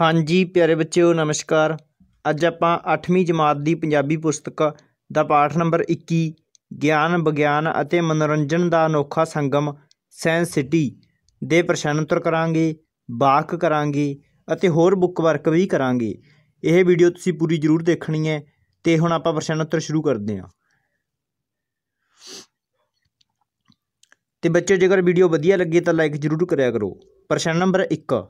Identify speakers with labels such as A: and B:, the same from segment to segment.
A: ਹਾਂਜੀ ਪਿਆਰੇ ਬੱਚਿਓ ਨਮਸਕਾਰ ਅੱਜ ਆਪਾਂ 8ਵੀਂ ਜਮਾਤ ਦੀ ਪੰਜਾਬੀ ਪੁਸਤਕ ਦਾ ਪਾਠ ਨੰਬਰ 21 ਗਿਆਨ ਵਿਗਿਆਨ ਅਤੇ ਮਨੋਰੰਜਨ ਦਾ ਅਨੋਖਾ ਸੰਗਮ ਸੈਂਸ ਸਿਟੀ ਦੇ ਪ੍ਰਸ਼ਨ ਉੱਤਰ ਕਰਾਂਗੇ ਬਾਕ ਕਰਾਂਗੇ ਅਤੇ ਹੋਰ ਬੁੱਕ ਵਰਕ ਵੀ ਕਰਾਂਗੇ ਇਹ ਵੀਡੀਓ ਤੁਸੀਂ ਪੂਰੀ ਜ਼ਰੂਰ ਦੇਖਣੀ ਹੈ ਤੇ ਹੁਣ ਆਪਾਂ ਪ੍ਰਸ਼ਨ ਉੱਤਰ ਸ਼ੁਰੂ ਕਰਦੇ ਹਾਂ ਤੇ ਬੱਚਿਓ ਜੇਕਰ ਵੀਡੀਓ ਵਧੀਆ ਲੱਗੇ ਤਾਂ ਲਾਈਕ ਜ਼ਰੂਰ ਕਰਿਆ ਕਰੋ ਪ੍ਰਸ਼ਨ ਨੰਬਰ 1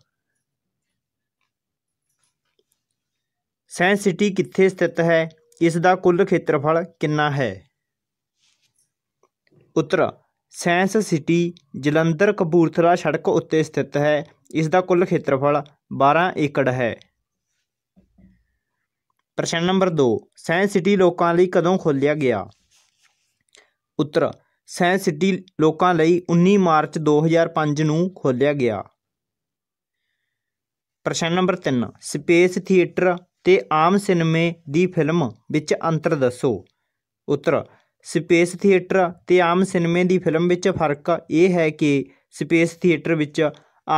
A: ਸੈਂਸ ਸਿਟੀ ਕਿੱਥੇ ਸਥਿਤ ਹੈ ਇਸ ਦਾ ਕੁੱਲ ਖੇਤਰਫਲ ਕਿੰਨਾ ਹੈ ਉੱਤਰ ਸੈਂਸ ਸਿਟੀ ਜਲੰਧਰ ਕਪੂਰਥਲਾ ਸੜਕ ਉੱਤੇ ਸਥਿਤ ਹੈ ਇਸ ਦਾ ਕੁੱਲ ਖੇਤਰਫਲ 12 ਏਕੜ ਹੈ ਪ੍ਰਸ਼ਨ ਨੰਬਰ 2 ਸਾਇੰਸ ਸਿਟੀ ਲੋਕਾਂ ਲਈ ਕਦੋਂ ਖੋਲ੍ਹਿਆ ਗਿਆ ਉੱਤਰ ਸਾਇੰਸ ਸਿਟੀ ਲੋਕਾਂ ਲਈ 19 ਮਾਰਚ 2005 ਨੂੰ ਖੋਲ੍ਹਿਆ ਗਿਆ ਪ੍ਰਸ਼ਨ ਨੰਬਰ 3 ਸਪੇਸ ਥੀਏਟਰ ਤੇ ਆਮ ਸਿਨੇਮੇ ਦੀ ਫਿਲਮ ਵਿੱਚ ਅੰਤਰ ਦੱਸੋ ਉੱਤਰ ਸਪੇਸ ਥੀਏਟਰ ਤੇ ਆਮ ਸਿਨੇਮੇ ਦੀ ਫਿਲਮ ਵਿੱਚ ਫਰਕ ਇਹ ਹੈ ਕਿ ਸਪੇਸ ਥੀਏਟਰ ਵਿੱਚ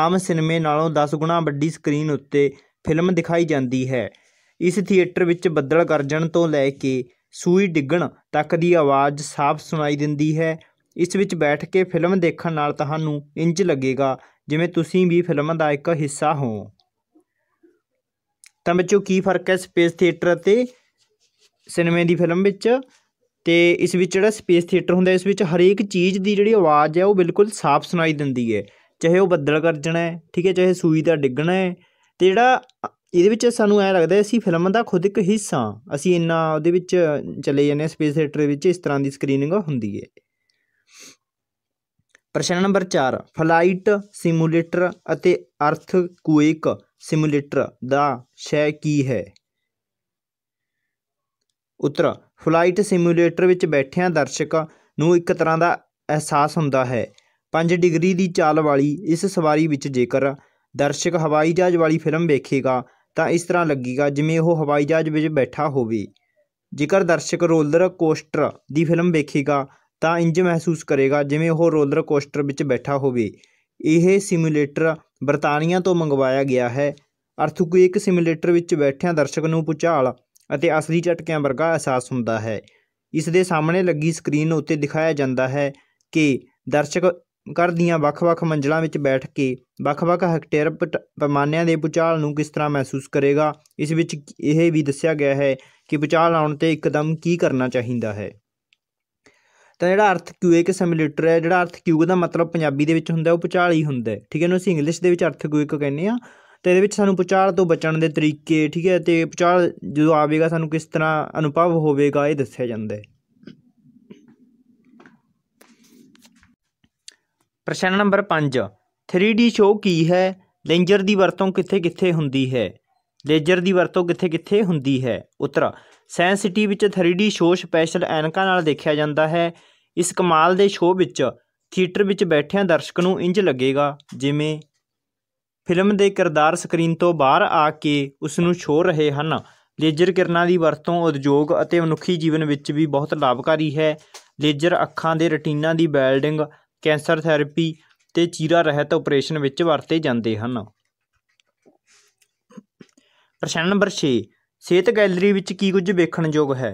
A: ਆਮ ਸਿਨੇਮੇ ਨਾਲੋਂ 10 ਗੁਣਾ ਵੱਡੀ ਸਕਰੀਨ ਉੱਤੇ ਫਿਲਮ ਦਿਖਾਈ ਜਾਂਦੀ ਹੈ ਇਸ ਥੀਏਟਰ ਵਿੱਚ ਬੱਦਲ ਗਰਜਣ ਤੋਂ ਲੈ ਕੇ ਸੂਈ ਡਿੱਗਣ ਤੱਕ ਦੀ ਆਵਾਜ਼ ਸਾਫ਼ ਸੁਣਾਈ ਦਿੰਦੀ ਹੈ ਇਸ ਵਿੱਚ ਬੈਠ ਕੇ ਫਿਲਮ ਦੇਖਣ ਨਾਲ ਤੁਹਾਨੂੰ ਇੰਜ ਲੱਗੇਗਾ ਜਿਵੇਂ ਤੁਸੀਂ ਵੀ ਫਿਲਮ ਦਾ ਇੱਕ ਹਿੱਸਾ ਹੋ ਤਾਂ ਬੱਚੋ ਕੀ ਫਰਕ ਹੈ ਸਪੇਸ ਥੀਏਟਰ ਅਤੇ ਸਿਨੇਮੇ ਦੀ ਫਿਲਮ ਵਿੱਚ ਤੇ ਇਸ ਵਿੱਚ ਜਿਹੜਾ ਸਪੇਸ ਥੀਏਟਰ ਹੁੰਦਾ ਇਸ ਵਿੱਚ ਹਰੇਕ ਚੀਜ਼ ਦੀ ਜਿਹੜੀ ਆਵਾਜ਼ ਹੈ ਉਹ ਬਿਲਕੁਲ ਸਾਫ਼ ਸੁਣਾਈ ਦਿੰਦੀ ਹੈ ਚਾਹੇ ਉਹ ਬੱਦਲ ਗਰਜਣਾ ਹੈ ਠੀਕ ਹੈ ਚਾਹੇ ਸੂਈ ਦਾ ਡਿੱਗਣਾ ਹੈ ਤੇ ਜਿਹੜਾ ਇਹਦੇ ਵਿੱਚ ਸਾਨੂੰ ਐ ਲੱਗਦਾ ਅਸੀਂ ਫਿਲਮ ਦਾ ਖੁਦ ਇੱਕ ਹਿੱਸਾ ਅਸੀਂ ਇੰਨਾ ਉਹਦੇ ਵਿੱਚ ਚਲੇ ਜਾਂਦੇ ਹਾਂ ਸਪੇਸ ਥੀਏਟਰ ਵਿੱਚ ਇਸ ਤਰ੍ਹਾਂ ਦੀ ਸਕਰੀਨਿੰਗ ਹੁੰਦੀ ਹੈ ਪ੍ਰਸ਼ਨ ਨੰਬਰ 4 ਫਲਾਈਟ ਸਿਮੂਲੇਟਰ ਅਤੇ ਅਰਥ ਕੁਇਕ ਸਿਮੂਲੇਟਰ ਦਾ ਸ਼ੈ ਕੀ ਹੈ ਉਤਰ ਫਲਾਈਟ ਸਿਮੂਲੇਟਰ ਵਿੱਚ ਬੈਠਿਆਂ ਦਰਸ਼ਕਾਂ ਨੂੰ ਇੱਕ ਤਰ੍ਹਾਂ ਦਾ ਅਹਿਸਾਸ ਹੁੰਦਾ ਹੈ 5 ਡਿਗਰੀ ਦੀ ਚਾਲ ਵਾਲੀ ਇਸ ਸਵਾਰੀ ਵਿੱਚ ਜੇਕਰ ਦਰਸ਼ਕ ਹਵਾਈ ਜਹਾਜ਼ ਵਾਲੀ ਫਿਲਮ ਵੇਖੇਗਾ ਤਾਂ ਇਸ ਤਰ੍ਹਾਂ ਲੱਗੇਗਾ ਜਿਵੇਂ ਉਹ ਹਵਾਈ ਜਹਾਜ਼ ਵਿੱਚ ਬੈਠਾ ਹੋਵੇ ਜੇਕਰ ਦਰਸ਼ਕ ਰੋਲਰ ਕੋਸਟਰ ਦੀ ਫਿਲਮ ਵੇਖੇਗਾ ਤਾਂ ਇੰਜ ਮਹਿਸੂਸ ਕਰੇਗਾ ਜਿਵੇਂ ਉਹ ਰੋਲਰ ਕੋਸਟਰ ਵਿੱਚ ਬੈਠਾ ਹੋਵੇ ਇਹ ਸਿਮੂਲੇਟਰ ਬ੍ਰਿਟਾਨੀਆ ਤੋਂ ਮੰਗਵਾਇਆ ਗਿਆ ਹੈ ਅਰਥਕੁਇਕ ਸਿਮੂਲੇਟਰ ਵਿੱਚ ਬੈਠਿਆਂ ਦਰਸ਼ਕ ਨੂੰ ਪੁਚਾਲ ਅਤੇ ਅਸਲੀ ਝਟਕਿਆਂ ਵਰਗਾ ਅਹਿਸਾਸ ਹੁੰਦਾ ਹੈ ਇਸ ਦੇ ਸਾਹਮਣੇ ਲੱਗੀ ਸਕਰੀਨ ਉੱਤੇ ਦਿਖਾਇਆ ਜਾਂਦਾ ਹੈ ਕਿ ਦਰਸ਼ਕ ਕਰ ਦੀਆਂ ਵੱਖ-ਵੱਖ ਮੰਜ਼ਲਾਂ ਵਿੱਚ ਬੈਠ ਕੇ ਵੱਖ-ਵੱਖ ਹੈਕਟੇਅਰ ਪੈਮਾਨਿਆਂ ਦੇ ਪੁਚਾਲ ਨੂੰ ਕਿਸ ਤਰ੍ਹਾਂ ਮਹਿਸੂਸ ਕਰੇਗਾ ਇਸ ਵਿੱਚ ਇਹ ਵੀ ਦੱਸਿਆ ਗਿਆ ਹੈ ਕਿ ਪੁਚਾਲ ਆਉਣ ਤੇ ਇੱਕਦਮ ਕੀ ਕਰਨਾ ਚਾਹੀਦਾ ਹੈ ਤਾਂ ਜਿਹੜਾ ਅਰਥ ਕਿਊਏ ਕੇ ਸਿਮੂਲੇਟਰ ਹੈ ਜਿਹੜਾ ਅਰਥ ਕਿਊ ਦਾ ਮਤਲਬ ਪੰਜਾਬੀ ਦੇ ਵਿੱਚ ਹੁੰਦਾ ਉਹ ਹੀ ਹੁੰਦਾ ਠੀਕ ਹੈ ਨੂੰ ਅਸੀਂ ਇੰਗਲਿਸ਼ ਦੇ ਵਿੱਚ ਅਰਥ ਕਿਊਏ ਕੋ ਕਹਿੰਦੇ ਆ ਤੇ ਇਹਦੇ ਵਿੱਚ ਸਾਨੂੰ ਪੁਚਾਲ ਤੋਂ ਬਚਣ ਦੇ ਤਰੀਕੇ ਠੀਕ ਹੈ ਤੇ ਪੁਚਾਲ ਜਦੋਂ ਆਵੇਗਾ ਸਾਨੂੰ ਕਿਸ ਤਰ੍ਹਾਂ ਅਨੁਭਵ ਹੋਵੇਗਾ ਇਹ ਦੱਸਿਆ ਜਾਂਦਾ ਹੈ ਪ੍ਰਸ਼ਨ ਨੰਬਰ 5 3D ਸ਼ੋ ਕੀ ਹੈ ਲੇਂਜਰ ਦੀ ਵਰਤੋਂ ਕਿੱਥੇ-ਕਿੱਥੇ ਹੁੰਦੀ ਹੈ ਲੇਜ਼ਰ ਦੀ ਵਰਤੋਂ ਕਿੱਥੇ-ਕਿੱਥੇ ਹੁੰਦੀ ਹੈ ਉੱਤਰ ਸੈਂਸਿਟੀ ਵਿੱਚ 3D ਸ਼ੋ ਸਪੈਸ਼ਲ ਐਨਕਾਂ ਨਾਲ ਦੇਖਿਆ ਜਾਂਦਾ ਹੈ ਇਸ ਕਮਾਲ ਦੇ ਸ਼ੋਅ ਵਿੱਚ ਥੀਏਟਰ ਵਿੱਚ ਬੈਠਿਆਂ ਦਰਸ਼ਕ ਨੂੰ ਇੰਜ ਲੱਗੇਗਾ ਜਿਵੇਂ ਫਿਲਮ ਦੇ ਕਿਰਦਾਰ ਸਕਰੀਨ ਤੋਂ ਬਾਹਰ ਆ ਕੇ ਉਸ ਨੂੰ ਛੋਹ ਰਹੇ ਹਨ ਲੇਜ਼ਰ ਕਿਰਨਾਂ ਦੀ ਵਰਤੋਂ ਉਦਯੋਗ ਅਤੇ ਮਨੁੱਖੀ ਜੀਵਨ ਵਿੱਚ ਵੀ ਬਹੁਤ ਲਾਭਕਾਰੀ ਹੈ ਲੇਜ਼ਰ ਅੱਖਾਂ ਦੇ ਰਟੀਨਾ ਦੀ ਬੈਲਡਿੰਗ ਕੈਂਸਰ ਥੈਰੇਪੀ ਤੇ ਚੀਰਾ ਰਹਿਤ ਆਪਰੇਸ਼ਨ ਵਿੱਚ ਵਰਤੇ ਜਾਂਦੇ ਹਨ ਪ੍ਰਸ਼ਨ ਨੰਬਰ 6 ਸਿਹਤ ਗੈਲਰੀ ਵਿੱਚ ਕੀ ਕੁਝ ਵੇਖਣ ਯੋਗ ਹੈ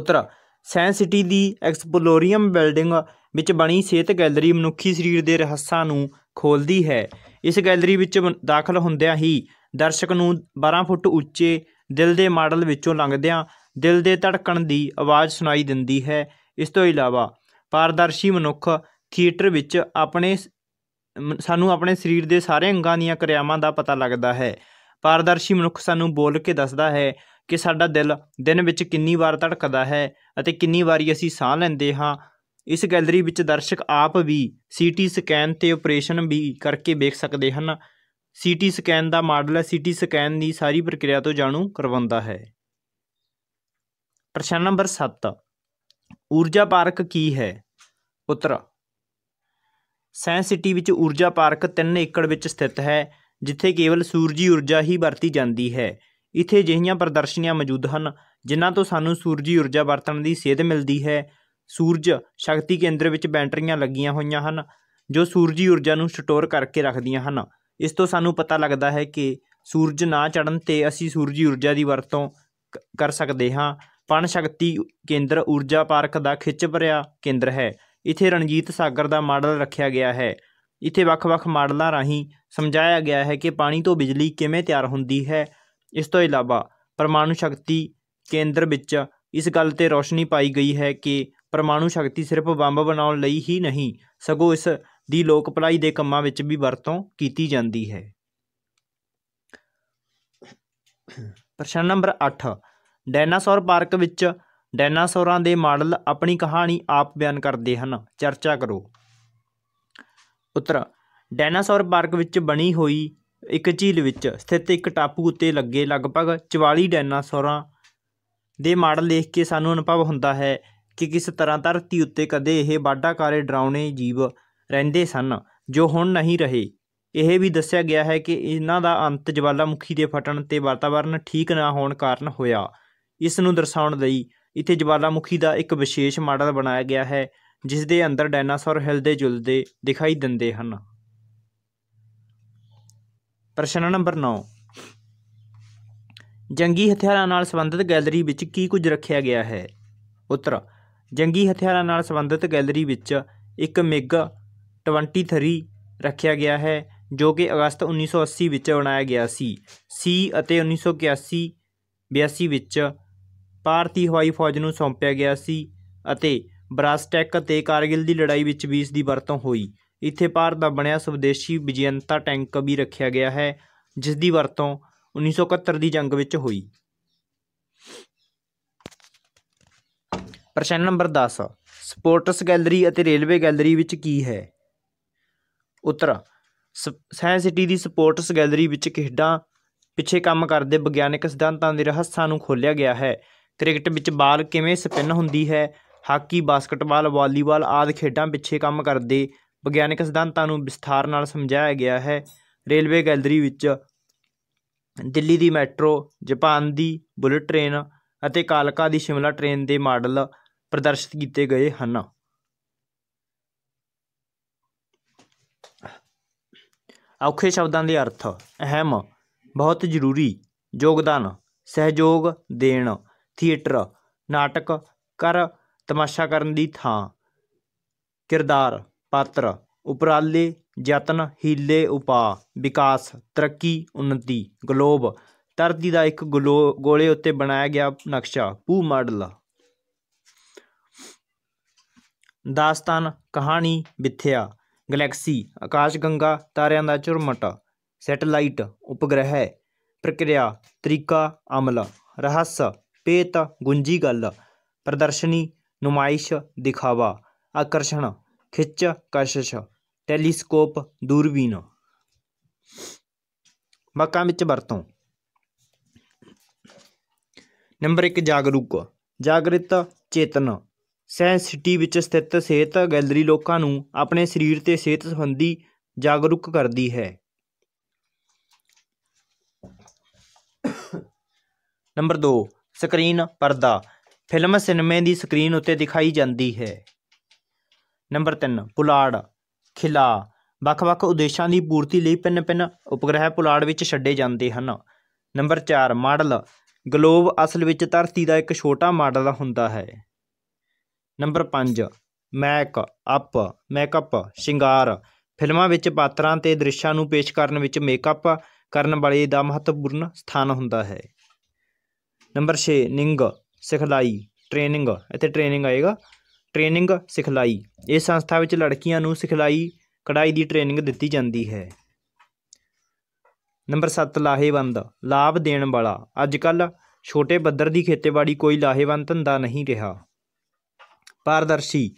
A: ਉੱਤਰ ਸਾਇੰਸ ਸਿਟੀ ਦੀ ਐਕਸਪਲੋਰੀਅਮ ਬਿਲਡਿੰਗ ਵਿੱਚ ਬਣੀ ਸਿਹਤ ਗੈਲਰੀ ਮਨੁੱਖੀ ਸਰੀਰ ਦੇ ਰਹੱਸਾਂ ਨੂੰ ਖੋਲਦੀ ਹੈ ਇਸ ਗੈਲਰੀ ਵਿੱਚ ਦਾਖਲ ਹੁੰਦਿਆਂ ਹੀ ਦਰਸ਼ਕ ਨੂੰ 12 ਫੁੱਟ ਉੱਚੇ ਦਿਲ ਦੇ ਮਾਡਲ ਵਿੱਚੋਂ ਲੰਘਦਿਆਂ ਦਿਲ ਦੇ ਧੜਕਣ ਦੀ ਆਵਾਜ਼ ਸੁਣਾਈ ਦਿੰਦੀ ਹੈ ਇਸ ਤੋਂ ਇਲਾਵਾ ਪਾਰਦਰਸ਼ੀ ਮਨੁੱਖ ਥੀਏਟਰ ਵਿੱਚ ਆਪਣੇ ਸਾਨੂੰ ਆਪਣੇ ਸਰੀਰ ਦੇ ਸਾਰੇ ਅੰਗਾਂ ਦੀਆਂ ਕਿਰਿਆਵਾਂ ਦਾ ਪਤਾ ਲੱਗਦਾ ਹੈ ਪਾਰਦਰਸ਼ੀ ਮਨੁੱਖ ਸਾਨੂੰ ਬੋਲ ਕੇ ਦੱਸਦਾ ਹੈ ਕਿ ਸਾਡਾ ਦਿਲ ਦਿਨ ਵਿੱਚ ਕਿੰਨੀ ਵਾਰ ਧੜਕਦਾ ਹੈ ਅਤੇ ਕਿੰਨੀ ਵਾਰੀ ਅਸੀਂ ਸਾਹ ਲੈਂਦੇ ਹਾਂ ਇਸ ਗੈਲਰੀ ਵਿੱਚ ਦਰਸ਼ਕ ਆਪ ਵੀ ਸੀਟੀ ਸਕੈਨ ਤੇ ਆਪਰੇਸ਼ਨ ਵੀ ਕਰਕੇ ਵੇਖ ਸਕਦੇ ਹਨ ਸੀਟੀ ਸਕੈਨ ਦਾ ਮਾਡਲ ਹੈ ਸੀਟੀ ਸਕੈਨ ਦੀ ਸਾਰੀ ਪ੍ਰਕਿਰਿਆ ਤੋਂ ਜਾਣੂ ਕਰਵਾਉਂਦਾ ਹੈ ਪ੍ਰਸ਼ਨ ਨੰਬਰ 7 ਊਰਜਾ ਪਾਰਕ ਕੀ ਹੈ ਉੱਤਰ ਸਾਇੰਸ ਸਿਟੀ ਵਿੱਚ ਊਰਜਾ ਪਾਰਕ 3 ਏਕੜ ਵਿੱਚ ਸਥਿਤ ਹੈ ਜਿੱਥੇ ਕੇਵਲ ਸੂਰਜੀ ਊਰਜਾ ਹੀ ਵਰਤੀ ਜਾਂਦੀ ਹੈ ਇੱਥੇ ਅਜਿਹੀਆਂ ਪ੍ਰਦਰਸ਼ਨੀਆਂ ਮੌਜੂਦ ਹਨ ਜਿਨ੍ਹਾਂ ਤੋਂ ਸਾਨੂੰ ਸੂਰਜੀ ਊਰਜਾ ਵਰਤਣ ਦੀ ਸੇਧ ਮਿਲਦੀ ਹੈ ਸੂਰਜ ਸ਼ਕਤੀ ਕੇਂਦਰ ਵਿੱਚ ਬੈਟਰੀਆਂ ਲੱਗੀਆਂ ਹੋਈਆਂ ਹਨ ਜੋ ਸੂਰਜੀ ਊਰਜਾ ਨੂੰ ਸਟੋਰ ਕਰਕੇ ਰੱਖਦੀਆਂ ਹਨ ਇਸ ਤੋਂ ਸਾਨੂੰ ਪਤਾ ਲੱਗਦਾ ਹੈ ਕਿ ਸੂਰਜ ਨਾ ਚੜਨ ਤੇ ਅਸੀਂ ਸੂਰਜੀ ਊਰਜਾ ਦੀ ਵਰਤੋਂ ਕਰ ਸਕਦੇ ਹਾਂ ਪਣ ਸ਼ਕਤੀ ਕੇਂਦਰ ਊਰਜਾ ਪਾਰਕ ਦਾ ਖਿੱਚ ਭਰਿਆ ਕੇਂਦਰ ਹੈ ਇੱਥੇ ਰਣਜੀਤ ਸਾਗਰ ਦਾ ਮਾਡਲ ਰੱਖਿਆ ਗਿਆ ਹੈ ਇੱਥੇ ਵੱਖ-ਵੱਖ ਮਾਡਲਾਂ ਰਾਹੀਂ ਸਮਝਾਇਆ ਗਿਆ ਹੈ ਕਿ ਪਾਣੀ ਤੋਂ ਬਿਜਲੀ ਕਿਵੇਂ ਤਿਆਰ ਹੁੰਦੀ ਹੈ ਇਸ ਤੋਂ ਇਲਾਵਾ ਪਰਮਾਣੂ ਸ਼ਕਤੀ ਕੇਂਦਰ ਵਿੱਚ ਇਸ ਗੱਲ ਤੇ ਰੋਸ਼ਨੀ ਪਾਈ ਗਈ ਹੈ ਕਿ ਪਰਮਾਣੂ ਸ਼ਕਤੀ ਸਿਰਫ ਬੰਬ ਬਣਾਉਣ ਲਈ ਹੀ ਨਹੀਂ ਸਗੋਂ ਇਸ ਦੀ ਲੋਕ ਭਲਾਈ ਦੇ ਕੰਮਾਂ ਵਿੱਚ ਵੀ ਵਰਤੋਂ ਕੀਤੀ ਜਾਂਦੀ ਹੈ ਪ੍ਰਸ਼ਨ ਨੰਬਰ 8 ਡਾਇਨਾਸੌਰ ਪਾਰਕ ਵਿੱਚ ਡਾਇਨਾਸੌਰਾਂ ਦੇ ਮਾਡਲ ਆਪਣੀ ਕਹਾਣੀ ਆਪ ਬਿਆਨ ਕਰਦੇ ਹਨ ਚਰਚਾ ਕਰੋ ਉੱਤਰ ਡਾਇਨਾਸੌਰ ਪਾਰਕ ਵਿੱਚ ਬਣੀ ਹੋਈ ਇੱਕ ਝੀਲ ਵਿੱਚ ਸਥਿਤ ਇੱਕ ਟਾਪੂ ਉੱਤੇ ਲੱਗੇ ਲਗਭਗ 44 ਡਾਇਨਾਸੌਰਾਂ ਦੇ ਮਾਡਲ ਦੇਖ ਕੇ ਸਾਨੂੰ ਅਨੁਭਵ ਹੁੰਦਾ ਹੈ ਕਿ ਕਿਸ ਤਰ੍ਹਾਂ ਧਰਤੀ ਉੱਤੇ ਕਦੇ ਇਹ ਬਾਡਾਕਾਰੇ ਡਰਾਉਣੇ ਜੀਵ ਰਹਿੰਦੇ ਸਨ ਜੋ ਹੁਣ ਨਹੀਂ ਰਹੇ ਇਹ ਵੀ ਦੱਸਿਆ ਗਿਆ ਹੈ ਕਿ ਇਹਨਾਂ ਦਾ ਅੰਤ ਜਵਾਲਾਮੁਖੀ ਦੇ ਫਟਣ ਤੇ ਵਾਤਾਵਰਣ ਠੀਕ ਨਾ ਹੋਣ ਕਾਰਨ ਹੋਇਆ ਇਸ ਨੂੰ ਦਰਸਾਉਣ ਲਈ ਇੱਥੇ ਜਵਾਲਾਮੁਖੀ ਦਾ ਇੱਕ ਵਿਸ਼ੇਸ਼ ਮਾਡਲ ਬਣਾਇਆ ਗਿਆ ਹੈ ਜਿਸ ਦੇ ਅੰਦਰ ਡਾਇਨਾਸੌਰ ਹਿਲਦੇ ਜੁਲਦੇ ਦਿਖਾਈ ਦਿੰਦੇ ਹਨ ਪ੍ਰਸ਼ਨ ਨੰਬਰ 9 ਜੰਗੀ ਹਥਿਆਰਾਂ ਨਾਲ ਸੰਬੰਧਿਤ ਗੈਲਰੀ ਵਿੱਚ ਕੀ ਕੁਝ ਰੱਖਿਆ ਗਿਆ ਹੈ ਉੱਤਰ ਜੰਗੀ ਹਥਿਆਰਾਂ ਨਾਲ ਸੰਬੰਧਿਤ ਗੈਲਰੀ ਵਿੱਚ ਇੱਕ ਮਿਗ 23 ਰੱਖਿਆ ਗਿਆ ਹੈ ਜੋ ਕਿ ਅਗਸਤ 1980 ਵਿੱਚ ਬਣਾਇਆ ਗਿਆ ਸੀ ਸੀ ਅਤੇ 1981 82 ਵਿੱਚ ਭਾਰਤੀ ਹਵਾਈ ਫੌਜ ਨੂੰ ਸੌਂਪਿਆ ਗਿਆ ਸੀ ਅਤੇ ਬਰਾਸਟੈਕ ਤੇ ਕਾਰਗਿਲ ਦੀ ਲੜਾਈ ਵਿੱਚ ਵੀ ਇਸ ਦੀ ਵਰਤੋਂ ਹੋਈ ਇੱਥੇ ਭਾਰਤ ਦਾ ਬਣਿਆ ਸਵਦੇਸ਼ੀ ਵਿਜਯੰਤਾ ਟੈਂਕ ਵੀ ਰੱਖਿਆ ਗਿਆ ਹੈ ਜਿਸ ਦੀ ਵਰਤੋਂ 1971 ਦੀ ਜੰਗ ਵਿੱਚ ਹੋਈ ਪ੍ਰਸ਼ਨ ਨੰਬਰ 10 ਸਪੋਰਟਸ ਗੈਲਰੀ ਅਤੇ ਰੇਲਵੇ ਗੈਲਰੀ ਵਿੱਚ ਕੀ ਹੈ ਉੱਤਰ ਸਾਇੰਸ ਸਿਟੀ ਦੀ ਸਪੋਰਟਸ ਗੈਲਰੀ ਵਿੱਚ ਖੇਡਾਂ ਪਿੱਛੇ ਕੰਮ ਕਰਦੇ ਵਿਗਿਆਨਿਕ ਸਿਧਾਂਤਾਂ ਦੇ ਰਹੱਸਾਂ ਨੂੰ ਖੋਲ੍ਹਿਆ ਗਿਆ ਹੈ ਕ੍ਰਿਕਟ ਵਿੱਚ ਬਾਲ ਕਿਵੇਂ ਸਪਿਨ ਹੁੰਦੀ ਹੈ ਹਾਕੀ ਬਾਸਕਟਬਾਲ ਵਾਲੀਬਾਲ ਆਦਿ ਖੇਡਾਂ ਪਿੱਛੇ ਕੰਮ ਕਰਦੇ ਵਿਗਿਆਨਿਕ ਸਿਧਾਂਤਾਂ ਨੂੰ ਵਿਸਥਾਰ ਨਾਲ ਸਮਝਾਇਆ ਗਿਆ ਹੈ ਰੇਲਵੇ ਗੈਲਰੀ ਵਿੱਚ ਦਿੱਲੀ ਦੀ ਮੈਟਰੋ ਜਾਪਾਨ ਦੀ ਬੁਲਟ ਟ੍ਰੇਨ ਅਤੇ ਕਾਲਕਾ ਦੀ ਸ਼ਿਮਲਾ ਟ੍ਰੇਨ ਦੇ ਮਾਡਲ ਪ੍ਰਦਰਸ਼ਿਤ ਕੀਤੇ ਗਏ ਹਨ ਔਖੇ ਸ਼ਬਦਾਂ ਦੇ ਅਰਥ ਅਹਿਮ ਬਹੁਤ ਜ਼ਰੂਰੀ ਯੋਗਦਾਨ ਸਹਿਯੋਗ ਦੇਣ ਥੀਏਟਰ ਨਾਟਕ ਕਰ ਤਮਾਸ਼ਾ ਕਰਨ ਦੀ ਥਾਂ ਕਿਰਦਾਰ ਪਾਤਰ ਉਪਰਾਲੇ ਯਤਨ ਹੀਲੇ ਉਪਾ ਵਿਕਾਸ ਤਰੱਕੀ ਉਨਤੀ ਗਲੋਬ ਤਰਦੀ ਦਾ ਇੱਕ ਗੋਲੇ ਉੱਤੇ ਬਣਾਇਆ ਗਿਆ ਨਕਸ਼ਾ ਪੂ ਮਾਡਲ ਦਾਸਤਾਨ ਕਹਾਣੀ ਵਿਥਿਆ ਗੈਲੈਕਸੀ ਆਕਾਸ਼ ਗੰਗਾ ਤਾਰਿਆਂ ਦਾ ਚੁਰਮਟ ਸੈਟੇਲਾਈਟ ਉਪਗ੍ਰਹਿ ਪ੍ਰਕਿਰਿਆ ਤਰੀਕਾ ਅਮਲ ਰਹੱਸ ਪੇਤ ਗੁੰਜੀ ਗੱਲ ਪ੍ਰਦਰਸ਼ਨੀ ਨੁਮਾਇਸ਼ ਦਿਖਾਵਾ ਆਕਰਸ਼ਣ ਖਿੱਚ ਕਸ਼ਸ਼ ਟੈਲੀਸਕੋਪ ਦੂਰਬੀਨ ਮੱਕਾ ਵਿੱਚ ਵਰਤੋਂ ਨੰਬਰ 1 ਜਾਗਰੂਕ ਜਾਗਰਿਤ ਚੇਤਨ ਸੈਂਸਿਟੀ ਵਿੱਚ ਸਥਿਤ ਸਿਹਤ ਗੈਲਰੀ ਲੋਕਾਂ ਨੂੰ ਆਪਣੇ ਸਰੀਰ ਤੇ ਸਿਹਤ ਸੰਬੰਧੀ ਜਾਗਰੂਕ ਕਰਦੀ ਹੈ ਨੰਬਰ 2 ਸਕਰੀਨ ਪਰਦਾ ਫਿਲਮ ਸਿਨੇਮੇ ਦੀ ਸਕਰੀਨ ਉੱਤੇ ਦਿਖਾਈ ਜਾਂਦੀ ਹੈ ਨੰਬਰ 3 ਪੁਲਾੜ ਖਿਲਾ ਵੱਖ-ਵੱਖ ਉਦੇਸ਼ਾਂ ਦੀ ਪੂਰਤੀ ਲਈ ਪਿੰਨ-ਪਿੰਨ ਉਪਗ੍ਰਹਿ ਪੁਲਾੜ ਵਿੱਚ ਛੱਡੇ ਜਾਂਦੇ ਹਨ ਨੰਬਰ 4 ਮਾਡਲ ਗਲੋਬ ਅਸਲ ਵਿੱਚ ਧਰਤੀ ਦਾ ਇੱਕ ਛੋਟਾ ਮਾਡਲ ਹੁੰਦਾ ਹੈ ਨੰਬਰ 5 ਮੈਕ ਅਪ ਮੇਕਅਪ ਸ਼ਿੰਗਾਰ ਫਿਲਮਾਂ ਵਿੱਚ ਪਾਤਰਾਂ ਤੇ ਦ੍ਰਿਸ਼ਾਂ ਨੂੰ ਪੇਸ਼ ਕਰਨ ਵਿੱਚ ਮੇਕਅਪ ਕਰਨ ਵਾਲੇ ਦਾ ਮਹੱਤਵਪੂਰਨ ਸਥਾਨ ਹੁੰਦਾ ਹੈ ਨੰਬਰ 6 ਨਿੰਗ ਸਿਖਲਾਈ ਟ੍ਰੇਨਿੰਗ ਇੱਥੇ ਟ੍ਰੇਨਿੰਗ ਆਏਗਾ ਟ੍ਰੇਨਿੰਗ ਸਿਖਲਾਈ ਇਸ ਸੰਸਥਾ ਵਿੱਚ ਲੜਕੀਆਂ ਨੂੰ ਸਿਖਲਾਈ ਕਢਾਈ ਦੀ ਟ੍ਰੇਨਿੰਗ ਦਿੱਤੀ ਜਾਂਦੀ ਹੈ ਨੰਬਰ 7 ਲਾਹੇਵੰਦ ਲਾਭ ਦੇਣ ਵਾਲਾ ਅੱਜ ਕੱਲ ਛੋਟੇ ਬੱਦਰ ਦੀ ਖੇਤੀਬਾੜੀ ਕੋਈ ਲਾਹੇਵੰਦ ਧੰਦਾ ਨਹੀਂ ਰਿਹਾ ਪਾਰਦਰਸ਼ੀ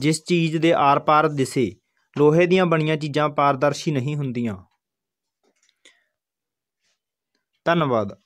A: ਜਿਸ ਚੀਜ਼ ਦੇ ਆਰ-ਪਾਰ ਦਿਸੇ ਲੋਹੇ ਦੀਆਂ ਬਣੀਆਂ ਚੀਜ਼ਾਂ ਪਾਰਦਰਸ਼ੀ ਨਹੀਂ ਹੁੰਦੀਆਂ ਧੰਨਵਾਦ